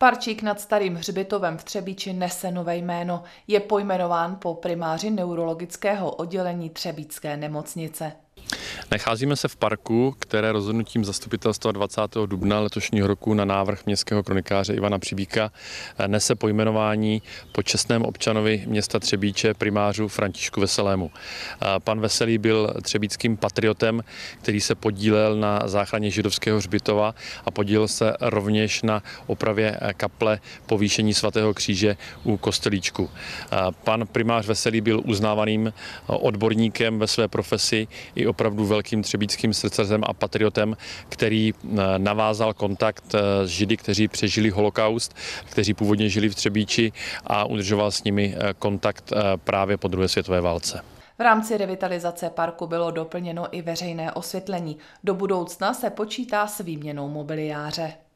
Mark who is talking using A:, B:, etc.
A: Parčík nad Starým hřbitovem v Třebíči nese nové jméno. Je pojmenován po primáři neurologického oddělení Třebíčské nemocnice.
B: Nacházíme se v parku, které rozhodnutím zastupitelstva 20. dubna letošního roku na návrh městského kronikáře Ivana Přibíka eh, nese pojmenování po čestném občanovi města Třebíče primářu Františku Veselému. Eh, pan Veselý byl třebíckým patriotem, který se podílel na záchraně židovského hřbitova a podílel se rovněž na opravě eh, kaple povýšení svatého kříže u kostelíčku. Pan primář Veselý byl uznávaným odborníkem ve své profesi i opravdu velmi velkým třebíckým srdcařem a patriotem, který eh, navázal kontakt eh, s Židy, kteří přežili holokaust, kteří původně žili v Třebíči a udržoval s nimi eh, kontakt právě po druhé světové válce.
A: V rámci revitalizace parku bylo doplněno i veřejné osvětlení. Do budoucna se počítá s výměnou mobiliáře.